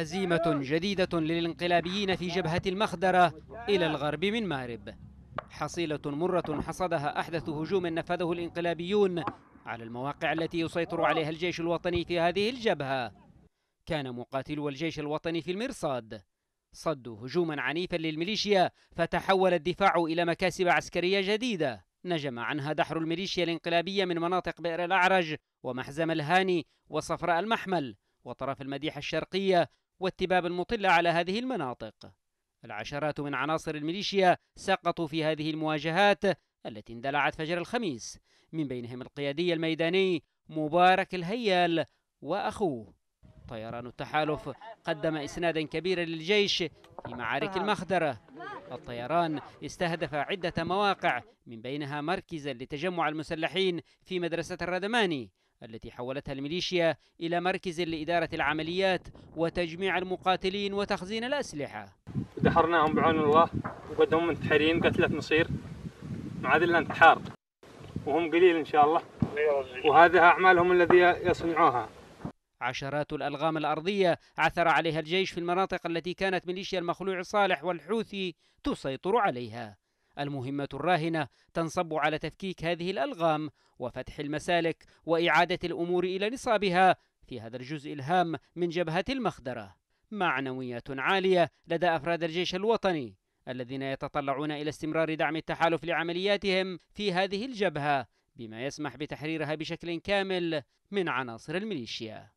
هزيمة جديدة للانقلابيين في جبهة المخدرة إلى الغرب من مارب حصيلة مرة حصدها أحدث هجوم نفذه الانقلابيون على المواقع التي يسيطر عليها الجيش الوطني في هذه الجبهة كان مقاتلو الجيش الوطني في المرصاد صدوا هجوما عنيفا للميليشيا فتحول الدفاع إلى مكاسب عسكرية جديدة نجم عنها دحر الميليشيا الانقلابية من مناطق بئر الأعرج ومحزم الهاني وصفراء المحمل وطرف المديحة الشرقية والتباب المطلة على هذه المناطق العشرات من عناصر الميليشيا سقطوا في هذه المواجهات التي اندلعت فجر الخميس من بينهم القيادي الميداني مبارك الهيال وأخوه طيران التحالف قدم إسنادا كبيرا للجيش في معارك المخدرة الطيران استهدف عدة مواقع من بينها مركزا لتجمع المسلحين في مدرسة الردماني التي حولتها الميليشيا إلى مركز لإدارة العمليات وتجميع المقاتلين وتخزين الأسلحة دحرناهم بعون الله وقدموا منتحرين قتلة نصير ذلك انتحار وهم قليل إن شاء الله وهذه أعمالهم الذي يصنعوها عشرات الألغام الأرضية عثر عليها الجيش في المناطق التي كانت ميليشيا المخلوع صالح والحوثي تسيطر عليها المهمة الراهنة تنصب على تفكيك هذه الألغام وفتح المسالك وإعادة الأمور إلى نصابها في هذا الجزء الهام من جبهة المخدرة. معنويات عالية لدى أفراد الجيش الوطني الذين يتطلعون إلى استمرار دعم التحالف لعملياتهم في هذه الجبهة بما يسمح بتحريرها بشكل كامل من عناصر الميليشيا.